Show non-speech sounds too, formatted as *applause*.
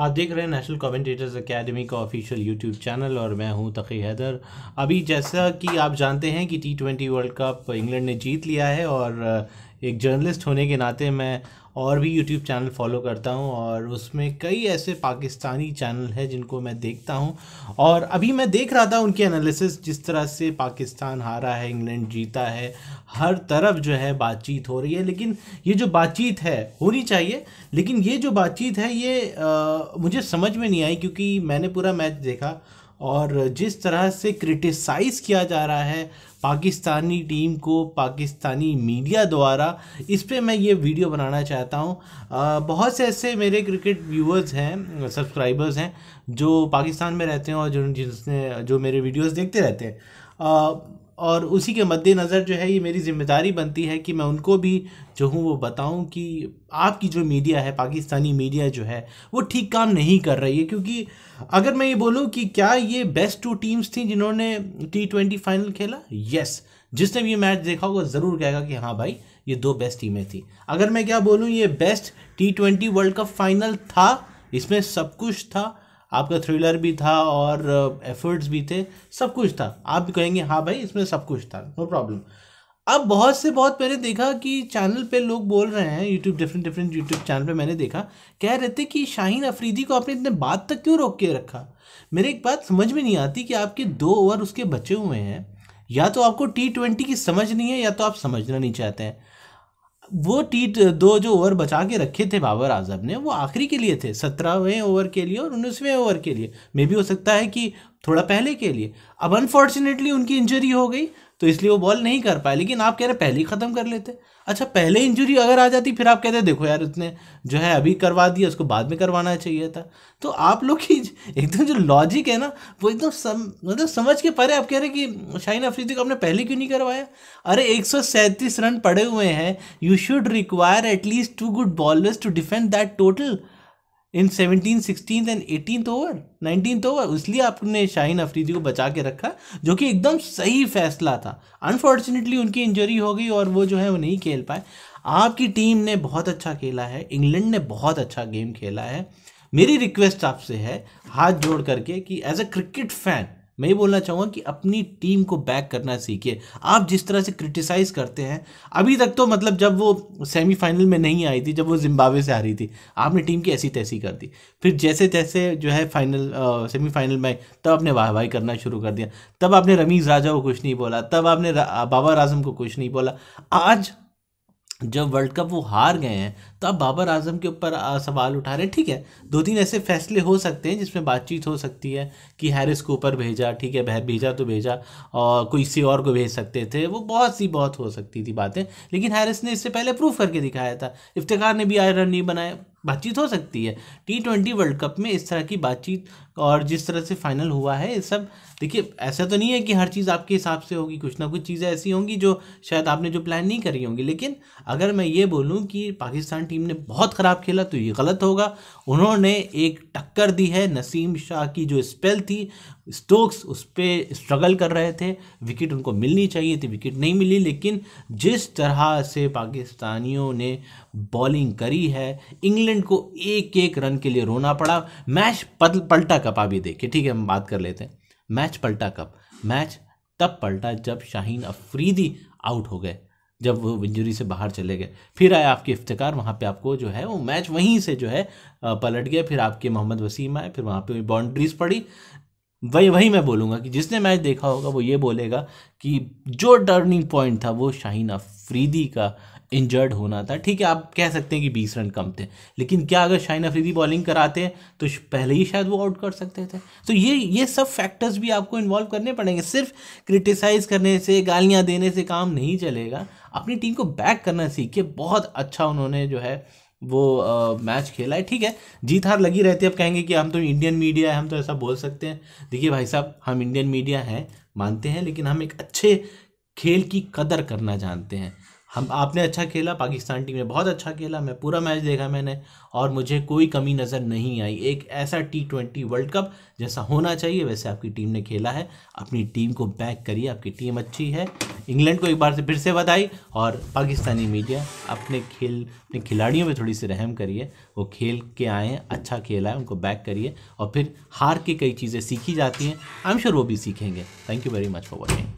आप देख रहे हैं नेशनल कमेंटेटर्स एकेडमी का ऑफिशियल यूट्यूब चैनल और मैं हूं तकी हैदर अभी जैसा कि आप जानते हैं कि T twenty world cup England ने जीत लिया है और एक जर्नलिस्ट होने के नाते मैं और भी यूट्यूब चैनल फॉलो करता हूँ और उसमें कई ऐसे पाकिस्तानी चैनल हैं जिनको मैं देखता हूँ और अभी मैं देख रहा था उनकी एनालिसिस जिस तरह से पाकिस्तान हारा है इंग्लैंड जीता है हर तरफ जो है बातचीत हो रही है लेकिन ये जो बातचीत है होनी चाहिए लेकिन ये जो बातचीत है ये आ, मुझे समझ में नहीं आई क्योंकि मैंने पूरा मैच देखा और जिस तरह से क्रिटिसाइज़ किया जा रहा है पाकिस्तानी टीम को पाकिस्तानी मीडिया द्वारा इस पर मैं ये वीडियो बनाना चाहता हूँ बहुत से ऐसे मेरे क्रिकेट व्यूअर्स हैं सब्सक्राइबर्स हैं जो पाकिस्तान में रहते हैं और जो जिसने जो मेरे वीडियोस देखते रहते हैं और उसी के मद्देनज़र जो है ये मेरी ज़िम्मेदारी बनती है कि मैं उनको भी जो हूँ वो बताऊँ कि आपकी जो मीडिया है पाकिस्तानी मीडिया जो है वो ठीक काम नहीं कर रही है क्योंकि अगर मैं ये बोलूँ कि क्या ये बेस्ट टू टीम्स थी जिन्होंने टी ट्वेंटी फाइनल खेला यस जिसने भी ये मैच देखा होगा ज़रूर कहेगा कि हाँ भाई ये दो बेस्ट टीमें थी अगर मैं क्या बोलूँ ये best T twenty world cup final था इसमें सब कुछ था आपका थ्रिलर भी था और एफर्ट्स uh, भी थे सब कुछ था आप भी कहेंगे हाँ भाई इसमें सब कुछ था नो प्रॉब्लम अब बहुत से बहुत मैंने देखा कि चैनल पे लोग बोल रहे हैं YouTube different different YouTube channel पे मैंने देखा कह रहे थे कि शाहीन अफरीदी को आपने इतने बाद तक क्यों रोक के रखा मेरे एक बात समझ में नहीं आती कि आपके दो ओवर उसके बचे हुए हैं या तो आपको टी ट्वेंटी की समझ नहीं है या तो आप समझना नहीं चाहते हैं वो टी दो जो ओवर बचा के रखे थे बाबर आजम ने वो आखिरी के लिए थे सत्रहवें ओवर के लिए और उन्नीसवें ओवर के लिए मे भी हो सकता है कि थोड़ा पहले के लिए अब अनफॉर्चुनेटली उनकी इंजरी हो गई तो इसलिए वो बॉल नहीं कर पाए लेकिन आप कह रहे पहले ही ख़त्म कर लेते अच्छा पहले इंजरी अगर आ जाती फिर आप कहते देखो यार उसने जो है अभी करवा दिया उसको बाद में करवाना चाहिए था तो आप लोग की *laughs* एकदम जो लॉजिक है ना वो एकदम सम मतलब समझ के परे आप कह रहे कि शाहीन अफरीदी को आपने पहले क्यों नहीं करवाया अरे एक रन पड़े हुए हैं you should require at least two good bowlers to defend that total in seventeen sixteen and eighteen over nineteen over इसलिए आपने शाहीन अफरीदी को बचा के रखा जो कि एकदम सही फैसला था अनफॉर्चुनेटली उनकी इंजरी हो गई और वो जो है वो नहीं खेल पाए आपकी टीम ने बहुत अच्छा खेला है इंग्लैंड ने बहुत अच्छा गेम खेला है मेरी रिक्वेस्ट आपसे है हाथ जोड़ करके कि एज अ क्रिकेट फैन मैं बोलना चाहूँगा कि अपनी टीम को बैक करना सीखिए आप जिस तरह से क्रिटिसाइज़ करते हैं अभी तक तो मतलब जब वो सेमीफाइनल में नहीं आई थी जब वो जिम्बावे से आ रही थी आपने टीम की ऐसी तैसी कर दी फिर जैसे तैसे जो है फाइनल सेमीफाइनल में तब आपने वाह वाही करना शुरू कर दिया तब आपने रमीज़ राजा को कुछ नहीं बोला तब आपने बाबर बाबा को कुछ नहीं बोला आज जब वर्ल्ड कप वो हार गए हैं तो अब बाबर आजम के ऊपर सवाल उठा रहे हैं ठीक है दो तीन ऐसे फैसले हो सकते हैं जिसमें बातचीत हो सकती है कि हैरिस को ऊपर भेजा ठीक है भेजा तो भेजा और कोई किसी और को भेज सकते थे वो बहुत सी बहुत हो सकती थी बातें लेकिन हैरिस ने इससे पहले प्रूफ करके दिखाया था इफ्तार ने भी आयरन नहीं बनाया बातचीत हो सकती है टी ट्वेंटी वर्ल्ड कप में इस तरह की बातचीत और जिस तरह से फाइनल हुआ है ये सब देखिए ऐसा तो नहीं है कि हर चीज़ आपके हिसाब से होगी कुछ ना कुछ चीज़ें ऐसी होंगी जो शायद आपने जो प्लान नहीं करी होंगी लेकिन अगर मैं ये बोलूँ कि पाकिस्तान टीम ने बहुत ख़राब खेला तो ये गलत होगा उन्होंने एक टक्कर दी है नसीम शाह की जो स्पेल थी स्टोक्स उस पर स्ट्रगल कर रहे थे विकेट उनको मिलनी चाहिए थी विकेट नहीं मिली लेकिन जिस तरह से पाकिस्तानियों ने बॉलिंग करी है इंग्लैंड को एक एक रन के लिए रोना पड़ा मैच पलटा कप आप ये देखिए ठीक है हम बात कर लेते हैं मैच पलटा कब मैच तब पलटा जब शाहीन अफरीदी आउट हो गए जब वो इंजरी से बाहर चले गए फिर आए आपके इफ्तार वहाँ पे आपको जो है वो मैच वहीं से जो है पलट गया फिर आपके मोहम्मद वसीम आए फिर वहाँ पे बाउंड्रीज पड़ी वही वही मैं बोलूंगा कि जिसने मैच देखा होगा वो ये बोलेगा कि जो टर्निंग पॉइंट था वो शाहीन अफरीदी का इंजर्ड होना था ठीक है आप कह सकते हैं कि बीस रन कम थे लेकिन क्या अगर शाहीन अफरीदी बॉलिंग कराते तो पहले ही शायद वो आउट कर सकते थे तो ये ये सब फैक्टर्स भी आपको इन्वॉल्व करने पड़ेंगे सिर्फ क्रिटिसाइज करने से गालियाँ देने से काम नहीं चलेगा अपनी टीम को बैक करना सीखिए बहुत अच्छा उन्होंने जो है वो आ, मैच खेला है ठीक है जीत हार लगी रहती है अब कहेंगे कि हम तो इंडियन मीडिया है हम तो ऐसा बोल सकते हैं देखिए भाई साहब हम इंडियन मीडिया हैं मानते हैं लेकिन हम एक अच्छे खेल की कदर करना जानते हैं हम आपने अच्छा खेला पाकिस्तान टीम ने बहुत अच्छा खेला मैं पूरा मैच देखा मैंने और मुझे कोई कमी नज़र नहीं आई एक ऐसा टी ट्वेंटी वर्ल्ड कप जैसा होना चाहिए वैसे आपकी टीम ने खेला है अपनी टीम को बैक करिए आपकी टीम अच्छी है इंग्लैंड को एक बार से फिर से बधाई और पाकिस्तानी मीडिया अपने खेल अपने खिलाड़ियों पर थोड़ी सी रहम करिए वो खेल के आए अच्छा खेला है उनको बैक करिए और फिर हार के कई चीज़ें सीखी जाती हैं आई एम श्योर वो भी सीखेंगे thank you very much for watching